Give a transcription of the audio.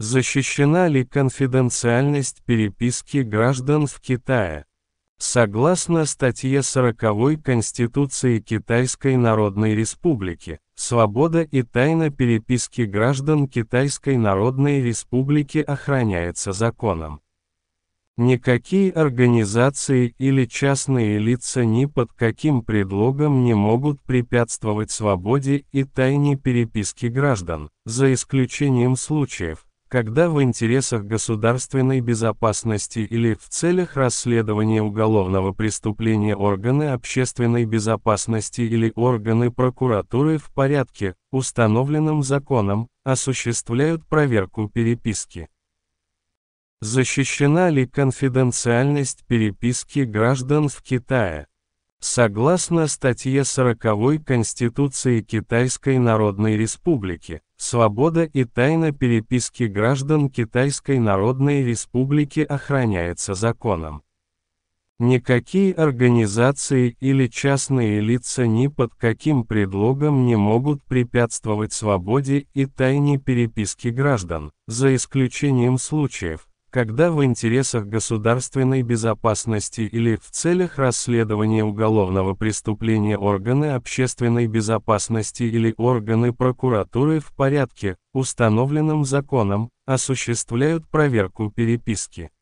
Защищена ли конфиденциальность переписки граждан в Китае? Согласно статье 40 Конституции Китайской Народной Республики, свобода и тайна переписки граждан Китайской Народной Республики охраняется законом. Никакие организации или частные лица ни под каким предлогом не могут препятствовать свободе и тайне переписки граждан, за исключением случаев, когда в интересах государственной безопасности или в целях расследования уголовного преступления органы общественной безопасности или органы прокуратуры в порядке, установленном законом, осуществляют проверку переписки. Защищена ли конфиденциальность переписки граждан в Китае? Согласно статье 40 Конституции Китайской Народной Республики, Свобода и тайна переписки граждан Китайской Народной Республики охраняется законом. Никакие организации или частные лица ни под каким предлогом не могут препятствовать свободе и тайне переписки граждан, за исключением случаев, когда в интересах государственной безопасности или в целях расследования уголовного преступления органы общественной безопасности или органы прокуратуры в порядке, установленном законом, осуществляют проверку переписки.